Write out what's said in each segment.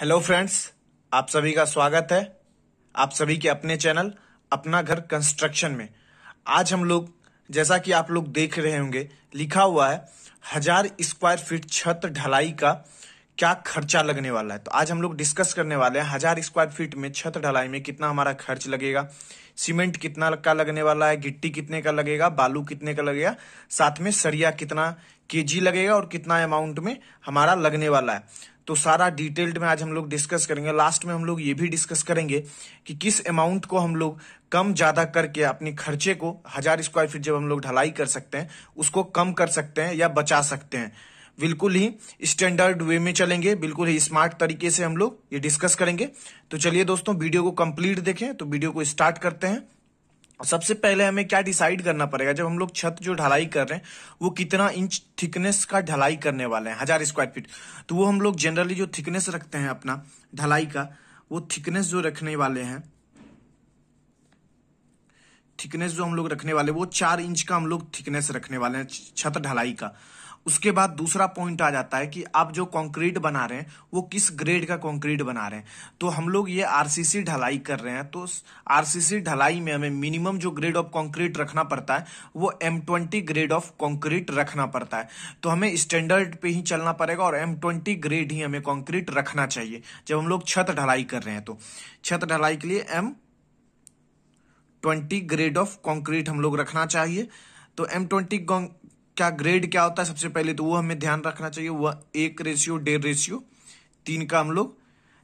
hello friends आप सभी का स्वागत है आप सभी के अपने चैनल अपना घर कंस्ट्रक्शन में आज हम लोग जैसा कि आप लोग देख रहे होंगे लिखा हुआ है हजार स्क्वायर फीट छत ढलाई का क्या खर्चा लगने वाला है तो आज हम लोग डिस्कस करने वाले हैं हजार स्क्वायर फीट में छत ढलाई में कितना हमारा खर्च लगेगा सीमेंट कितना का लगने वाला है गिट्टी कितने का लगेगा बालू कितने का लगेगा साथ में सरिया कितना केजी लगेगा और कितना अमाउंट में हमारा लगने वाला है तो सारा डिटेल्ड में आज हम लोग डिस्कस करेंगे लास्ट में हम लोग ये भी डिस्कस करेंगे कि किस अमाउंट को हम लोग कम ज्यादा करके अपने खर्चे को हजार स्क्वायर फीट जब हम लोग ढलाई कर सकते हैं उसको कम कर सकते हैं या बचा सकते हैं बिल्कुल ही स्टैंडर्ड वे में चलेंगे बिल्कुल ही स्मार्ट तरीके से हम लोग ये डिस्कस करेंगे तो चलिए दोस्तों वीडियो को कंप्लीट देखें तो वीडियो को स्टार्ट करते हैं सबसे पहले हमें क्या डिसाइड करना पड़ेगा जब हम लोग छत जो ढलाई कर रहे हैं वो कितना इंच थिकनेस का ढलाई करने वाले हैं हजार स्क्वायर फीट तो वो हम लोग जनरली जो थिकनेस रखते हैं अपना ढलाई का वो थिकनेस जो रखने वाले हैं थिकनेस जो हम लोग रखने वाले वो चार इंच का हम लोग थिकनेस रखने वाले हैं छत ढलाई का उसके बाद दूसरा पॉइंट आ जाता है कि आप जो कंक्रीट बना रहे हैं वो किस ग्रेड का कंक्रीट बना रहे हैं तो हम लोग ये आरसीसी ढलाई कर रहे हैं तो आरसीसी ढलाई में हमें मिनिमम जो ग्रेड ऑफ कंक्रीट रखना पड़ता है वो M twenty grade of concrete रखना पड़ता है तो हमें स्टैंडर्ड पे ही चलना पड़ेगा और एम ट्वेंटी ग्रेड ही हमें कॉन्क्रीट रखना चाहिए जब हम लोग छत ढलाई कर रहे हैं तो छत ढलाई के लिए M twenty grade of concrete हम लोग रखना चाहिए तो एम ट्वेंटी क्या ग्रेड क्या होता है सबसे पहले तो वो हमें ध्यान रखना चाहिए वह एक रेशियो डेढ़ रेशियो तीन का हम लोग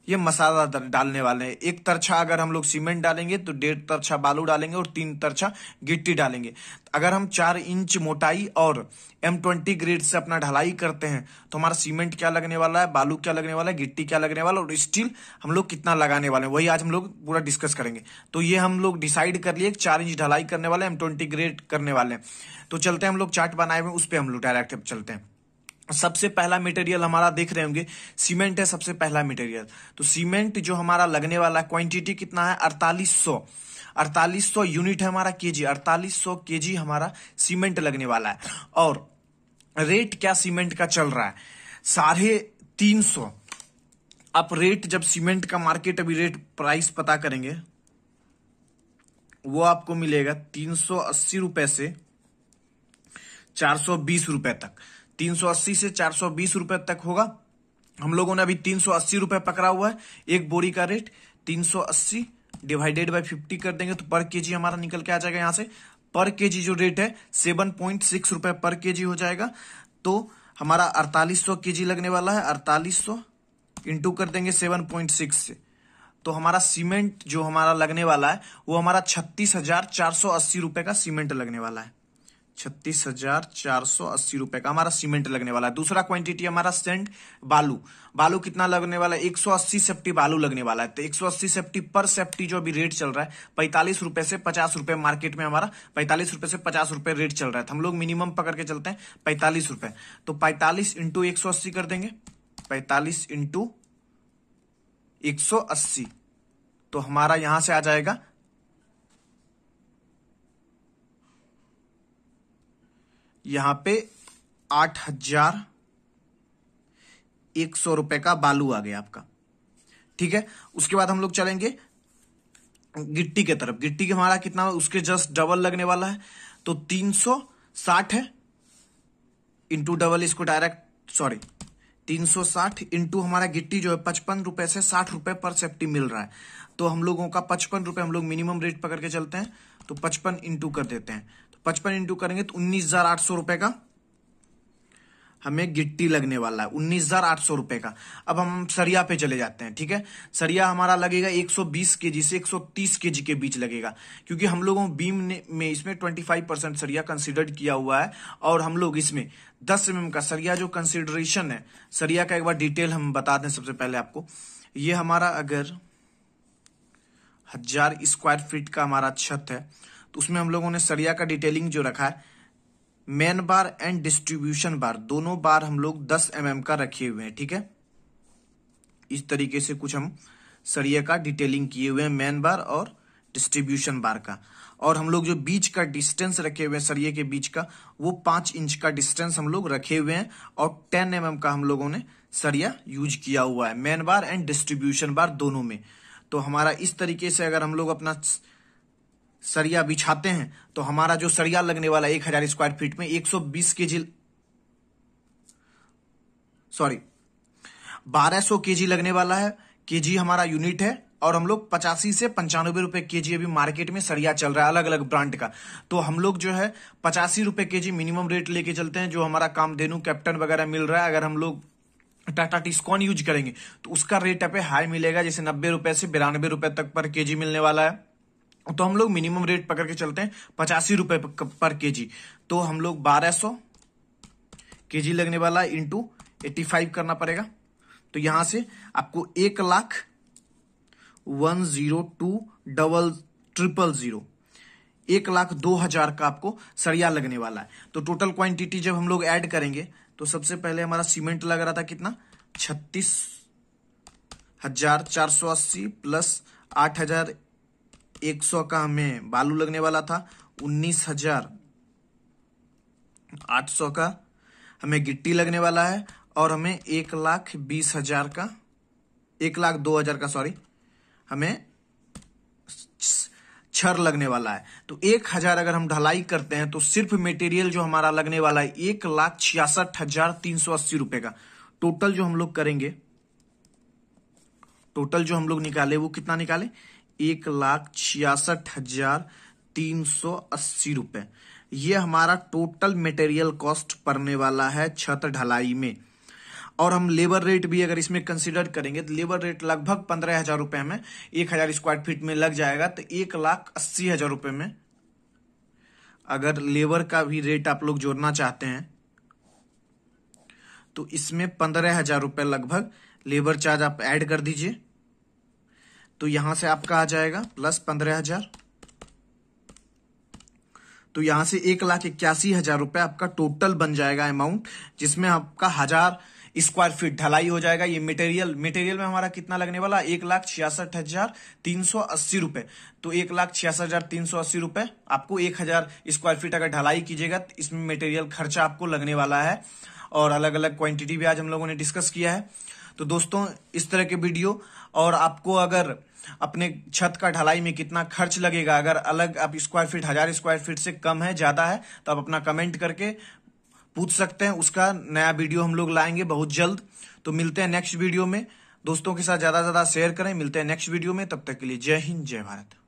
ये मसाला डालने वाले हैं एक तरछा अगर हम लोग सीमेंट डालेंगे तो डेढ़ तरछा बालू डालेंगे और तीन तरछा गिट्टी डालेंगे अगर हम चार इंच मोटाई और एम ट्वेंटी ग्रेड से अपना ढलाई करते हैं तो हमारा सीमेंट क्या लगने वाला है बालू क्या लगने वाला है गिट्टी क्या लगने वाला है और स्टील हम लोग कितना लगाने वाले हैं वही आज हम लोग पूरा डिस्कस करेंगे तो ये हम लोग डिसाइड कर लिए चार इंच ढलाई करने वाले एम ट्वेंटी ग्रेड करने वाले हैं तो चलते हैं हम लोग चार्ट बनाए हुए उस पर हम लोग डायरेक्ट चलते हैं सबसे पहला मटेरियल हमारा देख रहे होंगे सीमेंट है सबसे पहला मटेरियल तो सीमेंट जो हमारा लगने वाला है क्वांटिटी कितना है अड़तालीस सौ अड़तालीस सौ यूनिट है हमारा केजी अड़तालीस सौ केजी हमारा सीमेंट लगने वाला है और रेट क्या सीमेंट का चल रहा है साढ़े तीन सौ आप रेट जब सीमेंट का मार्केट अभी रेट प्राइस पता करेंगे वो आपको मिलेगा तीन सौ अस्सी रुपए से चार सौ बीस रुपए तक 380 से 420 रुपए तक होगा हम लोगों ने अभी 380 रुपए पकड़ा हुआ है एक बोरी का रेट 380 डिवाइडेड बाय 50 कर देंगे तो पर केजी हमारा निकल के आ जाएगा यहाँ से पर केजी जो रेट है सेवन पॉइंट सिक्स रुपए पर केजी हो जाएगा तो हमारा अड़तालीस सौ के लगने वाला है अड़तालीस सौ इंटू कर देंगे सेवन पॉइंट सिक्स से तो हमारा सीमेंट जो हमारा लगने वाला है वो हमारा छत्तीस हजार चार सौ अस्सी रुपए का सीमेंट लगने वाला है छत्तीस हजार चार सौ अस्सी रुपए का हमारा सीमेंट लगने वाला है दूसरा क्वांटिटी हमारा सेंट बालू बालू कितना लगने वाला है एक सौ अस्सी सेफ्टी बालू लगने वाला है तो एक सौ अस्सी सेफ्टी पर सेफ्टी जो अभी रेट चल रहा है पैंतालीस रुपए से पचास रुपए मार्केट में हमारा पैंतालीस रुपए से पचास रुपए रेट चल रहा है तो हम लोग मिनिमम पकड़ के चलते हैं पैंतालीस रुपए तो पैंतालीस इंटू एक सौ अस्सी कर देंगे पैंतालीस इंटू एक सौ अस्सी तो हमारा यहां से आ जाएगा यहां पे आठ हजार एक सौ रुपए का बालू आ गया आपका ठीक है उसके बाद हम लोग चलेंगे गिट्टी के तरफ गिट्टी के हमारा कितना उसके जस्ट डबल लगने वाला है तो तीन सौ साठ है इंटू डबल इसको डायरेक्ट सॉरी तीन सौ साठ इंटू हमारा गिट्टी जो है पचपन रुपए से साठ रुपए पर सेफ्टी मिल रहा है तो हम लोगों का पचपन रुपए हम लोग मिनिमम रेट पकड़ के चलते हैं तो पचपन इंटू कर देते हैं पचपन इंटू करेंगे तो उन्नीस हजार आठ सौ रुपए का हमें गिट्टी लगने वाला है उन्नीस हजार आठ सौ रुपए का अब हम सरिया पे चले जाते हैं ठीक है सरिया हमारा लगेगा एक सौ बीस के जी से एक सौ तीस के जी के बीच लगेगा क्योंकि हम लोगों बीम ने में इसमें फाइव परसेंट सरिया कंसिडर किया हुआ है और हम लोग इसमें एम एम का सरिया जो कंसिडरेशन है सरिया का एक बार डिटेल हम बता दें सबसे पहले आपको ये हमारा अगर हजार स्क्वायर फीट का हमारा छत है तो उसमें हम लोगों ने सरिया का डिटेलिंग जो रखा है main bar and distribution bar दोनों बार हम लोग 10 एम mm का रखे हुए हैं ठीक है इस तरीके से कुछ हम सरिया का डिटेलिंग किए हुए हैं मेन बार और डिस्ट्रीब्यूशन बार का और हम लोग जो बीच का डिस्टेंस रखे हुए हैं सरिये के बीच का वो पांच इंच का डिस्टेंस हम लोग रखे हुए हैं और टेन एम mm का हम लोगों ने सरिया यूज किया हुआ है main bar and distribution bar दोनों में तो हमारा इस तरीके से अगर हम लोग अपना सरिया बिछाते हैं तो हमारा जो सरिया लगने वाला एक हजार स्क्वायर फीट में 120 सौ बीस के जी सॉरी 1200 केजी लगने वाला है केजी हमारा यूनिट है और हम लोग पचासी से पंचानवे रुपए के जी अभी मार्केट में सरिया चल रहा है अलग अलग ब्रांड का तो हम लोग जो है पचासी रुपए के जी मिनिमम रेट लेके चलते हैं जो हमारा काम देनू कैप्टन वगैरह मिल रहा है अगर हम लोग टाटा टिस्कॉन यूज करेंगे तो उसका रेट पे हाई मिलेगा जैसे नब्बे रुपए से बिरानबे रुपए तक पर केजी मिलने वाला है तो हम लोग मिनिमम रेट पकड़ के चलते हैं पचासी रुपए पर के जी तो हम लोग बारह सौ के जी लगने वाला इंटू एटी फाइव करना पड़ेगा तो यहां से आपको एक lakh one zero two double triple zero एक लाख दो हजार का आपको सरिया लगने वाला है तो टोटल क्वांटिटी जब हम लोग ऐड करेंगे तो सबसे पहले हमारा सीमेंट लग रहा था कितना छत्तीस हजार चार सौ अस्सी प्लस आठ हजार एक सौ का हमें बालू लगने वाला था उन्नीस हजार आठ सौ का हमें गिट्टी लगने वाला है और हमें एक लाख बीस हजार का एक लाख दो हजार का सॉरी हमें छर लगने वाला है तो एक हजार अगर हम ढलाई करते हैं तो सिर्फ मटेरियल जो हमारा लगने वाला है एक लाख छियासठ हजार तीन सौ अस्सी रुपए का टोटल जो हम लोग करेंगे टोटल जो हम लोग निकाले वो कितना निकाले एक लाख छियासठ हजार तीन सौ अस्सी रुपये ये हमारा टोटल मटेरियल कॉस्ट पड़ने वाला है छत ढलाई में और हम लेबर रेट भी अगर इसमें कंसिडर करेंगे तो लेबर रेट लगभग पंद्रह हजार रुपए में एक हजार स्क्वायर फीट में लग जाएगा तो एक लाख अस्सी हजार रुपये में अगर लेबर का भी रेट आप लोग जोड़ना चाहते हैं तो इसमें पंद्रह हजार रुपए लगभग लेबर चार्ज आप ऐड कर दीजिए तो यहां से आपका आ जाएगा प्लस पंद्रह हजार तो यहां से एक लाख इक्यासी हजार रुपए आपका टोटल बन जाएगा अमाउंट जिसमें आपका हजार स्क्वायर फीट ढलाई हो जाएगा ये मटेरियल मटेरियल में हमारा कितना लगने वाला एक लाख छियासठ हजार तीन सौ अस्सी रुपए तो एक लाख छियासठ हजार तीन सौ अस्सी रुपए आपको एक हजार स्क्वायर फीट अगर ढलाई कीजिएगा तो इसमें मटेरियल खर्चा आपको लगने वाला है और अलग अलग क्वांटिटी भी आज हम लोगों ने डिस्कस किया है तो दोस्तों इस तरह के वीडियो और आपको अगर अपने छत का ढलाई में कितना खर्च लगेगा अगर अलग आप स्क्वायर फीट हजार स्क्वायर फीट से कम है ज़्यादा है तो आप अपना कमेंट करके पूछ सकते हैं उसका नया वीडियो हम लोग लाएंगे बहुत जल्द तो मिलते हैं नेक्स्ट वीडियो में दोस्तों के साथ ज़्यादा से ज़्यादा शेयर करें मिलते हैं नेक्स्ट वीडियो में तब तक के लिए जय हिंद जय भारत